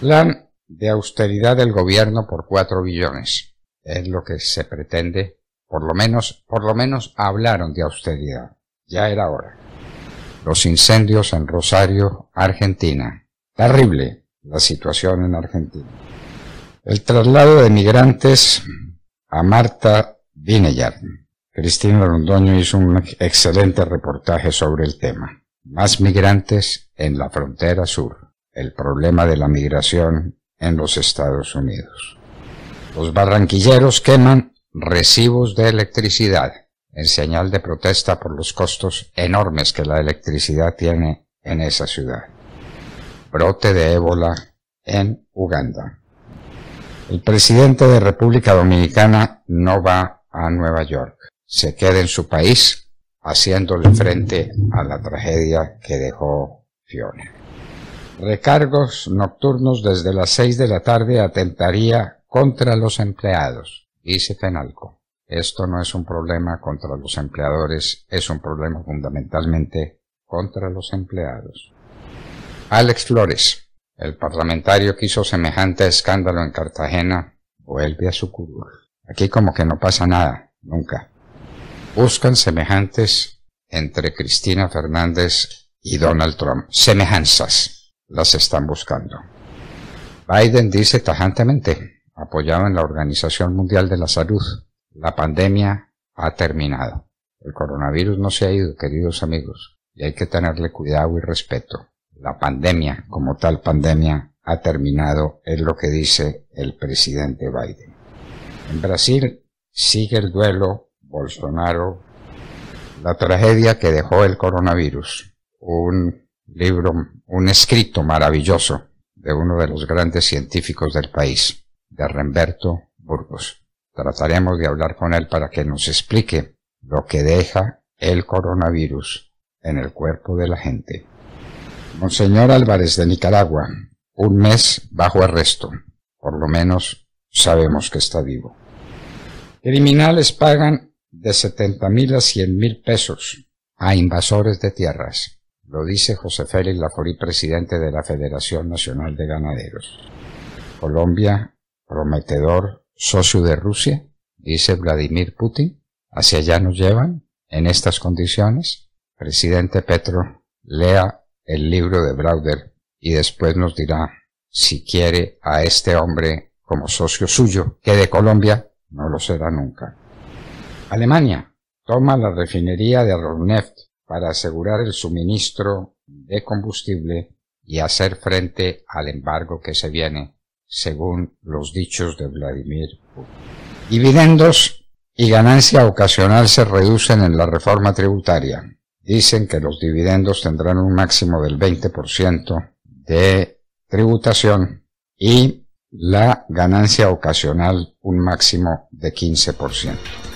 Plan de austeridad del gobierno por cuatro billones. Es lo que se pretende. Por lo menos, por lo menos hablaron de austeridad. Ya era hora. Los incendios en Rosario, Argentina. Terrible la situación en Argentina. El traslado de migrantes a Marta Vineyard. Cristina Rondoño hizo un excelente reportaje sobre el tema. Más migrantes en la frontera sur el problema de la migración en los Estados Unidos. Los barranquilleros queman recibos de electricidad en señal de protesta por los costos enormes que la electricidad tiene en esa ciudad. Brote de ébola en Uganda. El presidente de República Dominicana no va a Nueva York. Se queda en su país haciéndole frente a la tragedia que dejó Fiona. Recargos nocturnos desde las 6 de la tarde atentaría contra los empleados, dice Penalco. Esto no es un problema contra los empleadores, es un problema fundamentalmente contra los empleados. Alex Flores, el parlamentario que hizo semejante escándalo en Cartagena, vuelve a su curul. Aquí como que no pasa nada, nunca. Buscan semejantes entre Cristina Fernández y Donald Trump. Semejanzas las están buscando. Biden dice tajantemente, apoyado en la Organización Mundial de la Salud, la pandemia ha terminado. El coronavirus no se ha ido, queridos amigos, y hay que tenerle cuidado y respeto. La pandemia, como tal pandemia, ha terminado, es lo que dice el presidente Biden. En Brasil sigue el duelo Bolsonaro, la tragedia que dejó el coronavirus, un libro, un escrito maravilloso de uno de los grandes científicos del país, de Remberto Burgos. Trataremos de hablar con él para que nos explique lo que deja el coronavirus en el cuerpo de la gente. Monseñor Álvarez de Nicaragua, un mes bajo arresto. Por lo menos sabemos que está vivo. Criminales pagan de 70 mil a 100 mil pesos a invasores de tierras. Lo dice José Félix Laforí, presidente de la Federación Nacional de Ganaderos. Colombia, prometedor socio de Rusia, dice Vladimir Putin. Hacia allá nos llevan en estas condiciones. Presidente Petro, lea el libro de Browder y después nos dirá si quiere a este hombre como socio suyo, que de Colombia no lo será nunca. Alemania toma la refinería de Rosneft para asegurar el suministro de combustible y hacer frente al embargo que se viene, según los dichos de Vladimir Putin. Dividendos y ganancia ocasional se reducen en la reforma tributaria. Dicen que los dividendos tendrán un máximo del 20% de tributación y la ganancia ocasional un máximo de 15%.